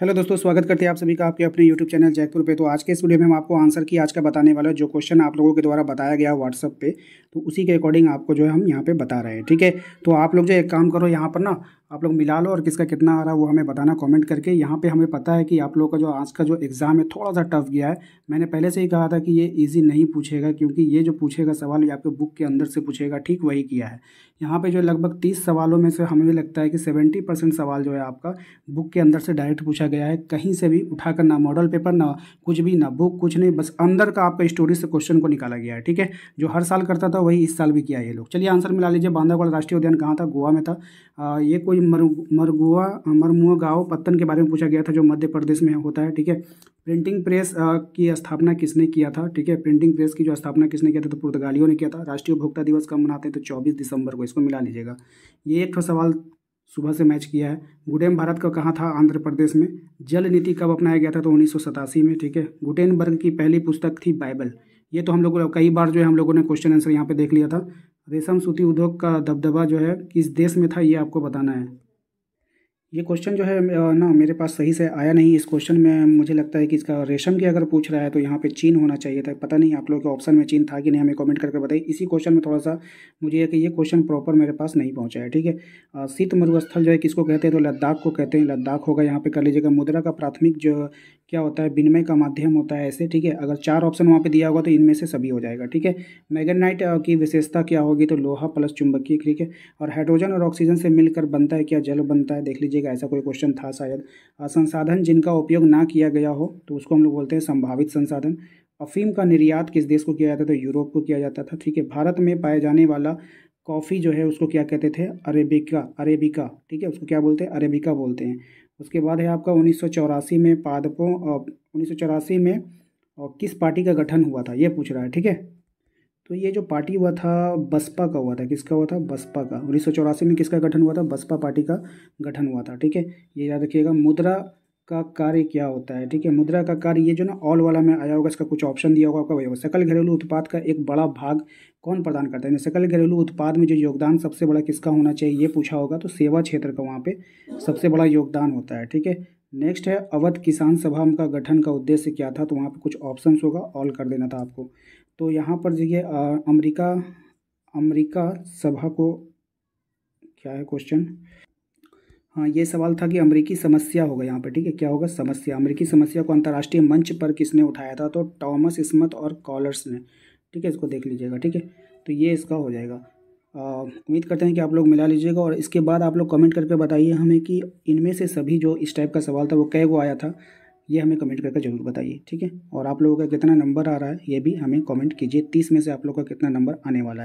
hello दोस्तों स्वागत करते हैं आप सभी का आपके अपने यूट्यूब चैनल जयपुर पे तो आज के इस वीडियो में हम आपको आंसर की आज का बताने वाला है जो क्वेश्चन आप लोगों के द्वारा बताया गया व्हाट्सअप पे तो उसी के अकॉर्डिंग आपको जो है हम यहाँ पे बता रहे हैं ठीक है तो आप लोग जो एक काम करो यहाँ पर ना आप लोग मिला लो और किसका कितना आ रहा है वो हमें बताना कमेंट करके यहाँ पे हमें पता है कि आप लोगों का जो आज का जो एग्ज़ाम है थोड़ा सा टफ गया है मैंने पहले से ही कहा था कि ये इजी नहीं पूछेगा क्योंकि ये जो पूछेगा सवाल ये आपके बुक के अंदर से पूछेगा ठीक वही किया है यहाँ पे जो लगभग तीस सवालों में से हमें लगता है कि सेवेंटी परसेंट सवाल जो है आपका बुक के अंदर से डायरेक्ट पूछा पूछा गया है कहीं से भी उठाकर ना मॉडल पेपर ना कुछ भी ना बुक कुछ नहीं बस अंदर का आपका स्टोरी से क्वेश्चन को निकाला गया है ठीक है जो हर साल करता था वही इस साल भी किया ये लोग चलिए आंसर मिला लीजिए बांधागढ़ राष्ट्रीय उद्यान कहाँ था गोवा में था आ, ये कोई मरगुआ मरमुआ गाँव पत्तन के बारे में पूछा गया था जो मध्य प्रदेश में होता है ठीक है प्रिंटिंग प्रेस की स्थापना किसने किया था ठीक है प्रिंटिंग प्रेस की जो स्थापना किसने किया था तो पुर्तगालियों ने किया था राष्ट्रीय उपभोक्ता दिवस कब मनाते हैं तो चौबीस दिसंबर को इसको मिला लीजिएगा ये एक सवाल सुबह से मैच किया है गुडेन भारत का कहाँ था आंध्र प्रदेश में जल नीति कब अपनाया गया था तो उन्नीस में ठीक है गुटेनबर्ग की पहली पुस्तक थी बाइबल ये तो हम लोग कई बार जो है हम लोगों ने क्वेश्चन आंसर यहाँ पे देख लिया था रेशम सूती उद्योग का दबदबा जो है किस देश में था ये आपको बताना है ये क्वेश्चन जो है ना मेरे पास सही से आया नहीं इस क्वेश्चन में मुझे लगता है कि इसका रेशम की अगर पूछ रहा है तो यहाँ पे चीन होना चाहिए था पता नहीं आप लोग के ऑप्शन में चीन था कि नहीं हमें कमेंट करके बताइए इसी क्वेश्चन में थोड़ा सा मुझे है कि ये क्वेश्चन प्रॉपर मेरे पास नहीं पहुँचा है ठीक है शीत मरुस्थल जो है किसको कहते हैं तो लद्दाख को कहते हैं लद्दाख होगा यहाँ पर कर लीजिएगा मुद्रा का प्राथमिक जो क्या होता है विनिमय का माध्यम होता है ऐसे ठीक है अगर चार ऑप्शन वहाँ पे दिया होगा तो इनमें से सभी हो जाएगा ठीक है मैगनाइट की विशेषता क्या होगी तो लोहा प्लस चुंबकीय ठीक है और हाइड्रोजन और ऑक्सीजन से मिलकर बनता है क्या जल बनता है देख लीजिएगा ऐसा कोई क्वेश्चन था शायद संसाधन जिनका उपयोग ना किया गया हो तो उसको हम लोग बोलते हैं संभावित संसाधन अफीम का निर्यात किस देश को किया जाता था तो यूरोप को किया जाता था ठीक है भारत में पाए जाने वाला कॉफ़ी जो है उसको क्या कहते थे अरेबिका अरेबिका ठीक है उसको क्या बोलते हैं अरेबिका बोलते हैं उसके बाद है आपका उन्नीस में पादपों उन्नीस में और किस पार्टी का गठन हुआ था ये पूछ रहा है ठीक है तो ये जो पार्टी हुआ था बसपा का हुआ था किसका हुआ था बसपा का उन्नीस में किसका गठन हुआ था बसपा पार्टी का गठन हुआ था ठीक है ये याद रखिएगा मुद्रा का कार्य क्या होता है ठीक है मुद्रा का कार्य ये जो ना ऑल वाला में आया होगा इसका कुछ ऑप्शन दिया होगा आपका वही होगा सकल घरेलू उत्पाद का एक बड़ा भाग कौन प्रदान करता है सकल घरेलू उत्पाद में जो योगदान सबसे बड़ा किसका होना चाहिए ये पूछा होगा तो सेवा क्षेत्र का वहाँ पर सबसे बड़ा योगदान होता है ठीक है नेक्स्ट है अवध किसान सभा का गठन का उद्देश्य क्या था तो वहाँ पर कुछ ऑप्शन होगा ऑल कर देना था आपको तो यहाँ पर देखिए अमरीका अमरीका सभा को क्या है क्वेश्चन हाँ ये सवाल था कि अमेरिकी समस्या होगा यहाँ पर ठीक है क्या होगा समस्या अमेरिकी समस्या को अंतर्राष्ट्रीय मंच पर किसने उठाया था तो टॉमस स्मथ और कॉलर्स ने ठीक है इसको देख लीजिएगा ठीक है तो ये इसका हो जाएगा उम्मीद करते हैं कि आप लोग मिला लीजिएगा और इसके बाद आप लोग कमेंट करके बताइए हमें कि इनमें से सभी जो इस टाइप का सवाल था वो कै को आया था ये हमें कमेंट करके ज़रूर बताइए ठीक है और आप लोगों का कितना नंबर आ रहा है ये भी हमें कमेंट कीजिए तीस में से आप लोग का कितना नंबर आने वाला है